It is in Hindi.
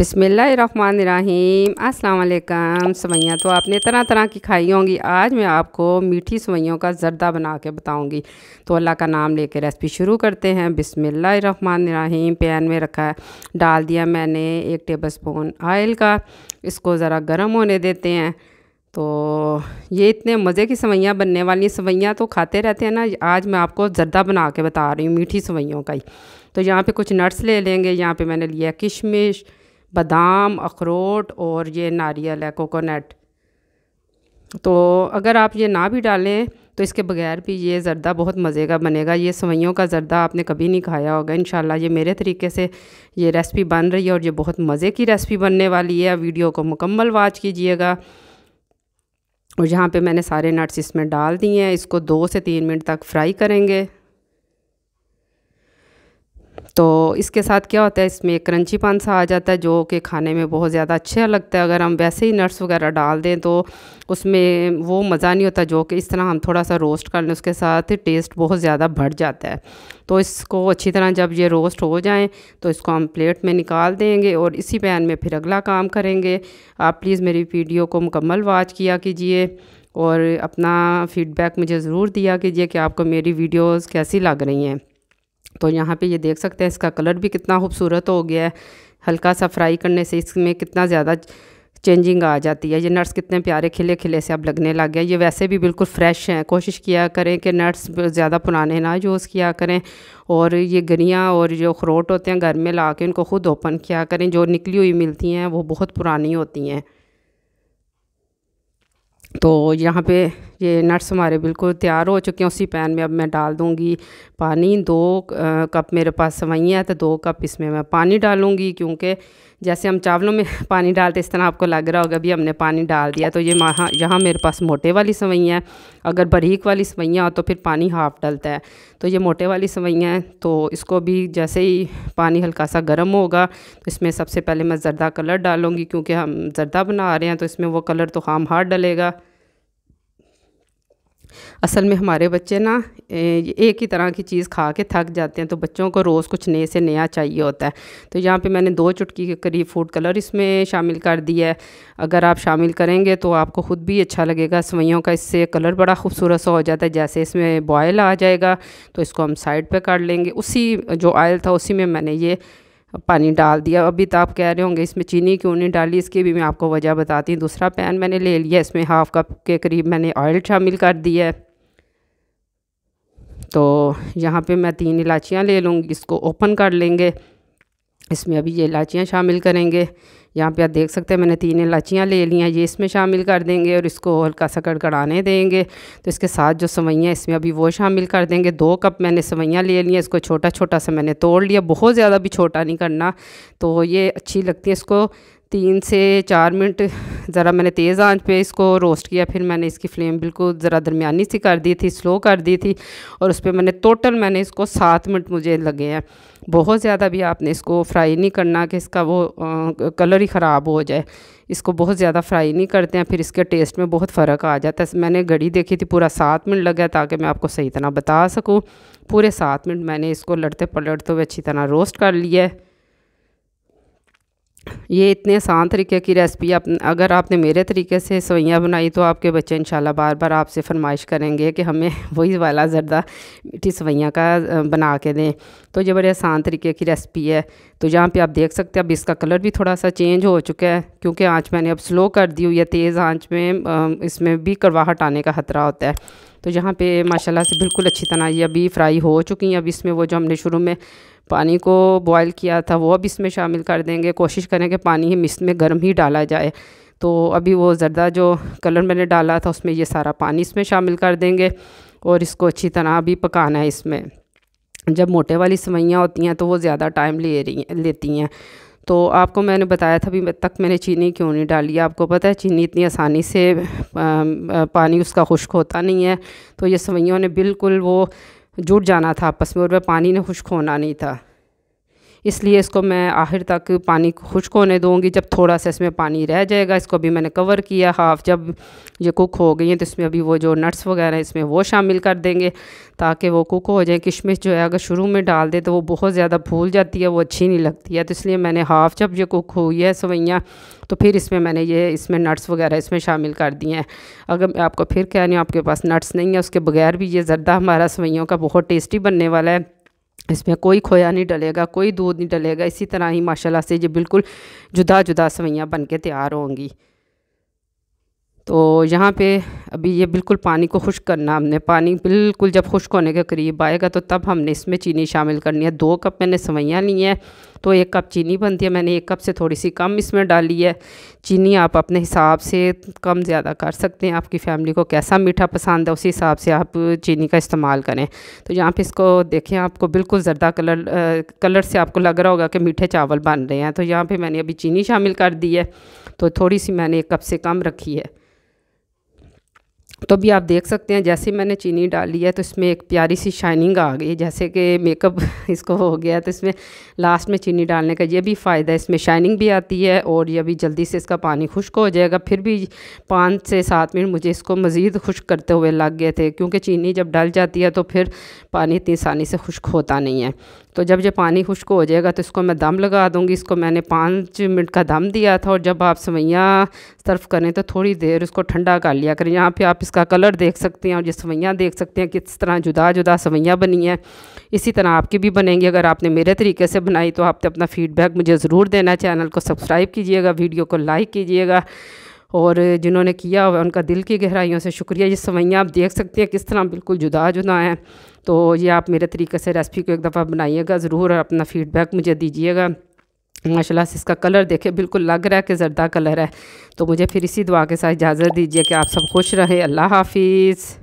बिसमीम अस्सलाम सवैयाँ तो आपने तरह तरह की खाई होंगी आज मैं आपको मीठी सवैयों का जर्दा बना के बताऊँगी तो अल्लाह का नाम लेके रेसिपी शुरू करते हैं बिसमीम पैन में रखा है डाल दिया मैंने एक टेबल स्पून आयल का इसको ज़रा गर्म होने देते हैं तो ये इतने मज़े की सवैयाँ बनने वाली सवैयाँ तो खाते रहते हैं ना आज मैं आपको जर्दा बना के बता रही हूँ मीठी सवैयों का ही तो यहाँ पर कुछ नट्स ले लेंगे यहाँ पर मैंने लिया किशमिश बादाम अखरोट और ये नारियल है कोकोनट तो अगर आप ये ना भी डालें तो इसके बगैर भी ये ज़रदा बहुत मज़े का बनेगा ये सवैयों का ज़रदा आपने कभी नहीं खाया होगा इन ये मेरे तरीके से ये रेसिपी बन रही है और ये बहुत मज़े की रेसिपी बनने वाली है वीडियो को मुकम्मल वाच कीजिएगा और यहाँ पे मैंने सारे नट्स इसमें डाल दिए हैं इसको दो से तीन मिनट तक फ्राई करेंगे तो इसके साथ क्या होता है इसमें क्रंची पान सा आ जाता है जो कि खाने में बहुत ज़्यादा अच्छा लगता है अगर हम वैसे ही नट्स वगैरह डाल दें तो उसमें वो मज़ा नहीं होता जो कि इस तरह हम थोड़ा सा रोस्ट कर लें उसके साथ टेस्ट बहुत ज़्यादा बढ़ जाता है तो इसको अच्छी तरह जब ये रोस्ट हो जाएँ तो इसको हम प्लेट में निकाल देंगे और इसी पैन में फिर अगला काम करेंगे आप प्लीज़ मेरी वीडियो को मुकम्मल वाच किया कीजिए और अपना फीडबैक मुझे ज़रूर दिया कीजिए कि आपको मेरी वीडियोज़ कैसी लग रही हैं तो यहाँ पे ये देख सकते हैं इसका कलर भी कितना खूबसूरत हो गया है हल्का सा फ्राई करने से इसमें कितना ज़्यादा चेंजिंग आ जाती है ये नट्स कितने प्यारे खिले खिले से अब लगने लग गए ये वैसे भी बिल्कुल फ्रेश हैं कोशिश किया करें कि नट्स ज़्यादा पुराने ना यूज़ किया करें और ये गनिया और जो अखरोट होते हैं घर में ला के उनको ख़ुद ओपन किया करें जो निकली हुई मिलती हैं वो बहुत पुरानी होती हैं तो यहाँ पे ये नट्स हमारे बिल्कुल तैयार हो चुके हैं उसी पैन में अब मैं डाल दूँगी पानी दो कप मेरे पास सवैयाँ हैं तो दो कप इसमें मैं पानी डालूँगी क्योंकि जैसे हम चावलों में पानी डालते इस तरह आपको लग रहा होगा भी हमने पानी डाल दिया तो ये यहाँ मेरे पास मोटे वाली सवैयाँ हैं अगर बरीक वाली सवैयाँ हो तो फिर पानी हाफ डलता है तो ये मोटे वाली सवैयाँ हैं तो इसको भी जैसे ही पानी हल्का सा गर्म होगा तो इसमें सबसे पहले मैं जरदा कलर डालूँगी क्योंकि हम जरदा बना रहे हैं तो इसमें वो कलर तो हम हाथ डलेगा असल में हमारे बच्चे ना एक ही तरह की चीज़ खा के थक जाते हैं तो बच्चों को रोज़ कुछ नए से नया चाहिए होता है तो यहाँ पे मैंने दो चुटकी के करीब फूड कलर इसमें शामिल कर दिया है अगर आप शामिल करेंगे तो आपको ख़ुद भी अच्छा लगेगा सवैयों का इससे कलर बड़ा खूबसूरत सा हो जाता है जैसे इसमें बॉयल आ जाएगा तो इसको हम साइड पर कर लेंगे उसी जो ऑयल था उसी में मैंने ये पानी डाल दिया अभी तो आप कह रहे होंगे इसमें चीनी क्यों नहीं डाली इसकी भी मैं आपको वजह बताती हूँ दूसरा पैन मैंने ले लिया इसमें हाफ़ कप के करीब मैंने ऑयल शामिल कर दिया है तो यहाँ पे मैं तीन इलायचियाँ ले लूँगी इसको ओपन कर लेंगे इसमें अभी ये इलायचियाँ शामिल करेंगे यहाँ पे आप देख सकते हैं मैंने तीन इलायचियाँ ले ली हैं ये इसमें शामिल कर देंगे और इसको हल्का सा कड़कड़ाने देंगे तो इसके साथ जो सवैयाँ इसमें अभी वो शामिल कर देंगे दो कप मैंने सवैयाँ ले ली हैं इसको छोटा छोटा सा मैंने तोड़ लिया बहुत ज़्यादा भी छोटा नहीं करना तो ये अच्छी लगती है इसको तीन से चार मिनट ज़रा मैंने तेज़ आंच पे इसको रोस्ट किया फिर मैंने इसकी फ्लेम बिल्कुल ज़रा दरमियानी सी कर दी थी स्लो कर दी थी और उस पर मैंने टोटल मैंने इसको सात मिनट मुझे लगे हैं बहुत ज़्यादा भी आपने इसको फ्राई नहीं करना कि इसका वो आ, कलर ही ख़राब हो जाए इसको बहुत ज़्यादा फ्राई नहीं करते हैं फिर इसके टेस्ट में बहुत फ़र्क आ जाता है तो मैंने घड़ी देखी थी पूरा सात मिनट लगा ताकि मैं आपको सही तरह बता सकूँ पूरे सात मिनट मैंने इसको लड़ते पलटते हुए अच्छी तरह रोस्ट कर लिया है ये इतने आसान तरीके की रेसिपी आप अगर आपने मेरे तरीके से सवैयाँ बनाई तो आपके बच्चे इंशाल्लाह बार बार आपसे फरमाइश करेंगे कि हमें वही वाला जरदा मीठी सवैयाँ का बना के दें तो ये बड़े आसान तरीके की रेसिपी है तो यहाँ पे आप देख सकते हैं अब इसका कलर भी थोड़ा सा चेंज हो चुका है क्योंकि आँच मैंने अब स्लो कर दी हुई है तेज़ आँच में इसमें भी कड़वाहट आने का ख़तरा होता है तो यहाँ पे माशाल्लाह से बिल्कुल अच्छी तरह ये अभी फ्राई हो चुकी हैं अब इसमें वो जो हमने शुरू में पानी को बॉयल किया था वो अब इसमें शामिल कर देंगे कोशिश करें कि पानी ही में गर्म ही डाला जाए तो अभी वो ज़रदा जो कलर मैंने डाला था उसमें ये सारा पानी इसमें शामिल कर देंगे और इसको अच्छी तरह भी पकाना है इसमें जब मोटे वाली सवैयाँ होती हैं तो वो ज़्यादा टाइम ले रही लेती हैं तो आपको मैंने बताया था अभी तक मैंने चीनी क्यों नहीं डाली आपको पता है चीनी इतनी आसानी से पानी उसका खुश्क होता नहीं है तो ये सवैयों ने बिल्कुल वो जुट जाना था आपस में और वह पानी ने खुश्क होना नहीं था इसलिए इसको मैं आखिर तक पानी खुश्क होने दूँगी जब थोड़ा सा इसमें पानी रह जाएगा इसको अभी मैंने कवर किया हाफ जब ये कुक हो गई हैं तो इसमें अभी वो जो नट्स वगैरह इसमें वो शामिल कर देंगे ताकि वो कुक हो जाए किशमिश जो है अगर शुरू में डाल दे तो वो बहुत ज़्यादा भूल जाती है वो अच्छी नहीं लगती है तो इसलिए मैंने हाफ जब ये कुक हुई है सवैयाँ तो फिर इसमें मैंने ये इसमें नट्स वगैरह इसमें शामिल कर दिए हैं अगर आपको फिर कह रही हूँ आपके पास नट्स नहीं है उसके बगैर भी ये जर्दा हमारा सवैयों का बहुत टेस्टी बनने वाला है इसमें कोई खोया नहीं डलेगा कोई दूध नहीं डलेगा इसी तरह ही माशाल्लाह से ये बिल्कुल जुदा जुदा सवैयाँ बन के तैयार होंगी तो यहाँ पे अभी ये बिल्कुल पानी को खुश करना हमने पानी बिल्कुल जब खुश्क होने के करीब आएगा तो तब हमने इसमें चीनी शामिल करनी है दो कप मैंने सवैयाँ ली हैं तो एक कप चीनी बनती है मैंने एक कप से थोड़ी सी कम इसमें डाली है चीनी आप अपने हिसाब से कम ज़्यादा कर सकते हैं आपकी फैमिली को कैसा मीठा पसंद है उसी हिसाब से आप चीनी का इस्तेमाल करें तो यहाँ पे इसको देखें आपको बिल्कुल ज़रदा कलर आ, कलर से आपको लग रहा होगा कि मीठे चावल बन रहे हैं तो यहाँ पर मैंने अभी चीनी शामिल कर दी है तो थोड़ी सी मैंने एक कप से कम रखी है तो अभी आप देख सकते हैं जैसे मैंने चीनी डाली है तो इसमें एक प्यारी सी शाइनिंग आ गई जैसे कि मेकअप इसको हो गया तो इसमें लास्ट में चीनी डालने का ये भी फ़ायदा है इसमें शाइनिंग भी आती है और ये भी जल्दी से इसका पानी खुश्क हो जाएगा फिर भी पाँच से सात मिनट मुझे इसको मज़ीद खुश्क करते हुए लग गए थे क्योंकि चीनी जब डल जाती है तो फिर पानी इतनी आसानी से खुश्क होता नहीं है तो जब ये पानी खुश्क हो जाएगा तो इसको मैं दम लगा दूँगी इसको मैंने पाँच मिनट का दम दिया था और जब आप सवैयाँ सर्व करें तो थोड़ी देर उसको ठंडा कर लिया करें यहाँ पे आप इसका कलर देख सकते हैं और ये सवैयाँ देख सकते हैं किस तरह जुदा जुदा सवैयाँ बनी हैं इसी तरह आपकी भी बनेंगी अगर आपने मेरे तरीके से बनाई तो आपने तो अपना फ़ीडबैक मुझे ज़रूर देना चैनल को सब्सक्राइब कीजिएगा वीडियो को लाइक कीजिएगा और जिन्होंने किया हुआ उनका दिल की गहराइयों से शुक्रिया ये सवैयाँ आप देख सकते हैं किस तरह बिल्कुल जुदा जुदा हैं तो ये आप मेरे तरीके से रेसिपी को एक दफ़ा बनाइएगा ज़रूर अपना फ़ीडबैक मुझे दीजिएगा माशाल्लाह से इसका कलर देखे बिल्कुल लग रहा है कि ज़रदा कलर है तो मुझे फिर इसी दुआ के साथ इजाज़त दीजिए कि आप सब खुश रहें अल्लाह हाफिज़